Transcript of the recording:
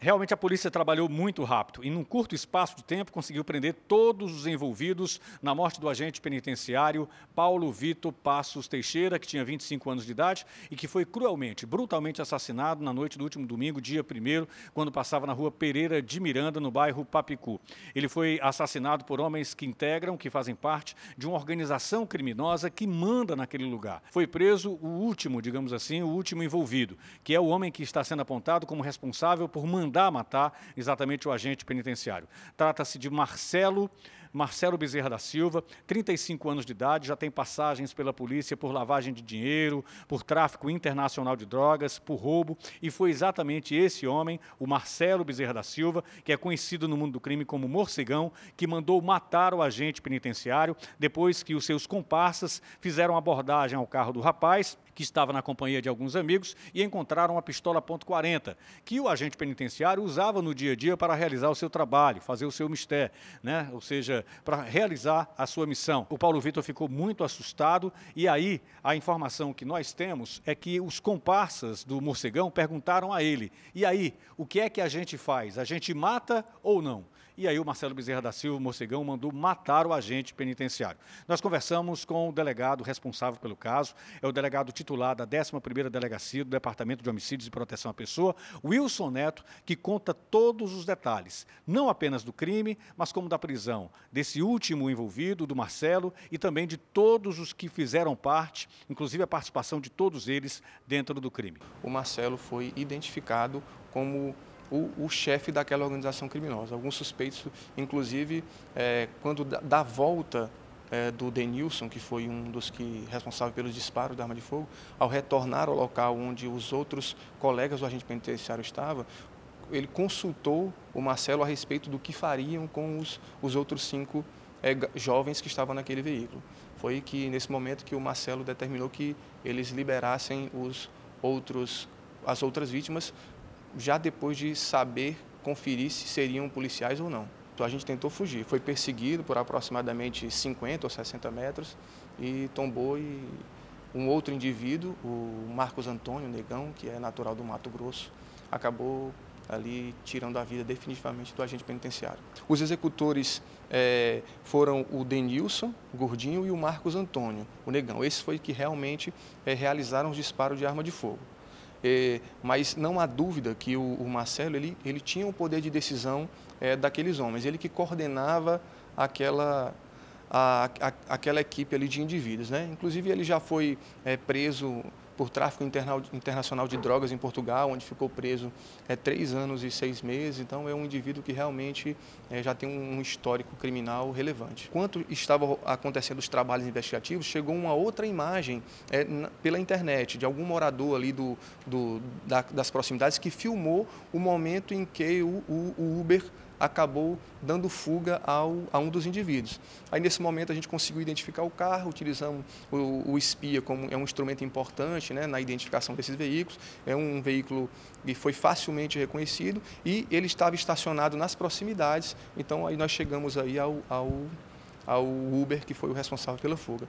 Realmente a polícia trabalhou muito rápido e, num curto espaço de tempo, conseguiu prender todos os envolvidos na morte do agente penitenciário Paulo Vitor Passos Teixeira, que tinha 25 anos de idade e que foi cruelmente, brutalmente assassinado na noite do último domingo, dia 1, quando passava na rua Pereira de Miranda, no bairro Papicu. Ele foi assassinado por homens que integram, que fazem parte de uma organização criminosa que manda naquele lugar. Foi preso o último, digamos assim, o último envolvido, que é o homem que está sendo apontado como responsável por mandar mandar matar exatamente o agente penitenciário. Trata-se de Marcelo Marcelo Bezerra da Silva, 35 anos de idade, já tem passagens pela polícia por lavagem de dinheiro, por tráfico internacional de drogas, por roubo, e foi exatamente esse homem, o Marcelo Bezerra da Silva, que é conhecido no mundo do crime como Morcegão, que mandou matar o agente penitenciário depois que os seus comparsas fizeram abordagem ao carro do rapaz que estava na companhia de alguns amigos e encontraram uma pistola .40 que o agente penitenciário usava no dia a dia para realizar o seu trabalho, fazer o seu mistério, né? Ou seja, para realizar a sua missão. O Paulo Vitor ficou muito assustado e aí a informação que nós temos é que os comparsas do morcegão perguntaram a ele: e aí, o que é que a gente faz? A gente mata ou não? E aí o Marcelo Bezerra da Silva, o morcegão, mandou matar o agente penitenciário. Nós conversamos com o delegado responsável pelo caso, é o delegado titular da 11ª Delegacia do Departamento de Homicídios e Proteção à Pessoa, Wilson Neto, que conta todos os detalhes, não apenas do crime, mas como da prisão, desse último envolvido, do Marcelo, e também de todos os que fizeram parte, inclusive a participação de todos eles dentro do crime. O Marcelo foi identificado como o, o chefe daquela organização criminosa. Alguns suspeitos, inclusive, é, quando da, volta é, do Denilson, que foi um dos que responsável pelos disparos da arma de fogo, ao retornar ao local onde os outros colegas do agente penitenciário estavam, ele consultou o Marcelo a respeito do que fariam com os, os outros cinco é, jovens que estavam naquele veículo. Foi que nesse momento que o Marcelo determinou que eles liberassem os outros as outras vítimas já depois de saber conferir se seriam policiais ou não. Então a gente tentou fugir, foi perseguido por aproximadamente 50 ou 60 metros e tombou e um outro indivíduo, o Marcos Antônio Negão, que é natural do Mato Grosso, acabou ali tirando a vida definitivamente do agente penitenciário. Os executores é, foram o Denilson Gordinho e o Marcos Antônio, o Negão. Esse foi que realmente é, realizaram os disparos de arma de fogo. É, mas não há dúvida que o, o, Marcelo ele, ele tinha o poder de decisão é, daqueles homens, ele que coordenava aquela, a, a, aquela equipe ali de indivíduos. Né? Inclusive, ele já foi é, preso por tráfico interna internacional de drogas em Portugal, onde ficou preso é, três anos e seis meses. Então, é um indivíduo que realmente é, já tem um histórico criminal relevante. Enquanto estavam acontecendo os trabalhos investigativos, chegou uma outra imagem é, pela internet de algum morador ali do, do, da, das proximidades que filmou o momento em que o, o, o Uber acabou dando fuga ao, a um dos indivíduos. Aí, nesse momento, a gente conseguiu identificar o carro, utilizamos o, o espia como é um instrumento importante né, na identificação desses veículos. É um veículo que foi facilmente reconhecido e ele estava estacionado nas proximidades. Então, aí nós chegamos aí ao, ao, ao Uber, que foi o responsável pela fuga.